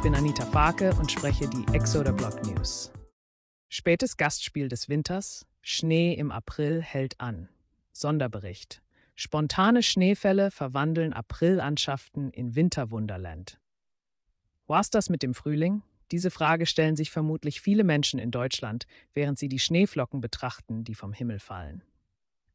Ich bin Anita Farke und spreche die Exoder Block News. Spätes Gastspiel des Winters, Schnee im April hält an. Sonderbericht. Spontane Schneefälle verwandeln Aprilandschaften in Winterwunderland. War's das mit dem Frühling? Diese Frage stellen sich vermutlich viele Menschen in Deutschland, während sie die Schneeflocken betrachten, die vom Himmel fallen.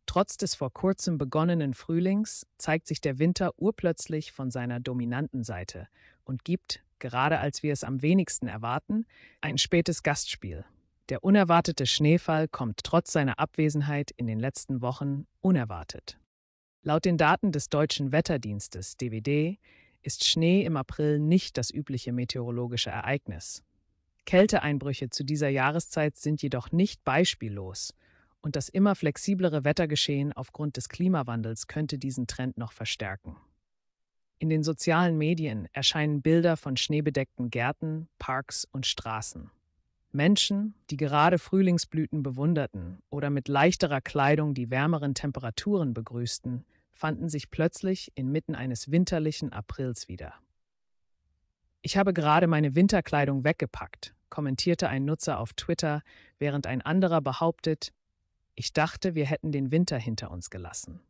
Trotz des vor kurzem begonnenen Frühlings zeigt sich der Winter urplötzlich von seiner dominanten Seite und gibt gerade als wir es am wenigsten erwarten, ein spätes Gastspiel. Der unerwartete Schneefall kommt trotz seiner Abwesenheit in den letzten Wochen unerwartet. Laut den Daten des Deutschen Wetterdienstes DWD ist Schnee im April nicht das übliche meteorologische Ereignis. Kälteeinbrüche zu dieser Jahreszeit sind jedoch nicht beispiellos, und das immer flexiblere Wettergeschehen aufgrund des Klimawandels könnte diesen Trend noch verstärken. In den sozialen Medien erscheinen Bilder von schneebedeckten Gärten, Parks und Straßen. Menschen, die gerade Frühlingsblüten bewunderten oder mit leichterer Kleidung die wärmeren Temperaturen begrüßten, fanden sich plötzlich inmitten eines winterlichen Aprils wieder. Ich habe gerade meine Winterkleidung weggepackt, kommentierte ein Nutzer auf Twitter, während ein anderer behauptet, ich dachte, wir hätten den Winter hinter uns gelassen.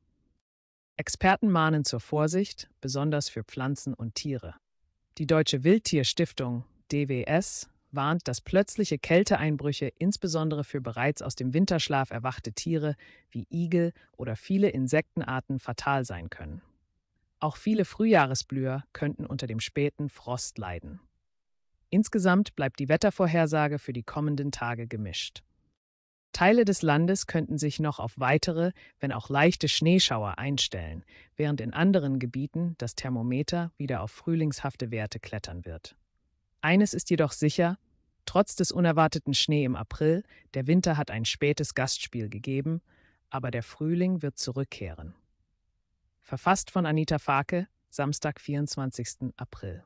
Experten mahnen zur Vorsicht, besonders für Pflanzen und Tiere. Die Deutsche Wildtierstiftung DWS warnt, dass plötzliche Kälteeinbrüche insbesondere für bereits aus dem Winterschlaf erwachte Tiere wie Igel oder viele Insektenarten fatal sein können. Auch viele Frühjahresblüher könnten unter dem späten Frost leiden. Insgesamt bleibt die Wettervorhersage für die kommenden Tage gemischt. Teile des Landes könnten sich noch auf weitere, wenn auch leichte Schneeschauer einstellen, während in anderen Gebieten das Thermometer wieder auf frühlingshafte Werte klettern wird. Eines ist jedoch sicher, trotz des unerwarteten Schnee im April, der Winter hat ein spätes Gastspiel gegeben, aber der Frühling wird zurückkehren. Verfasst von Anita Farke, Samstag, 24. April.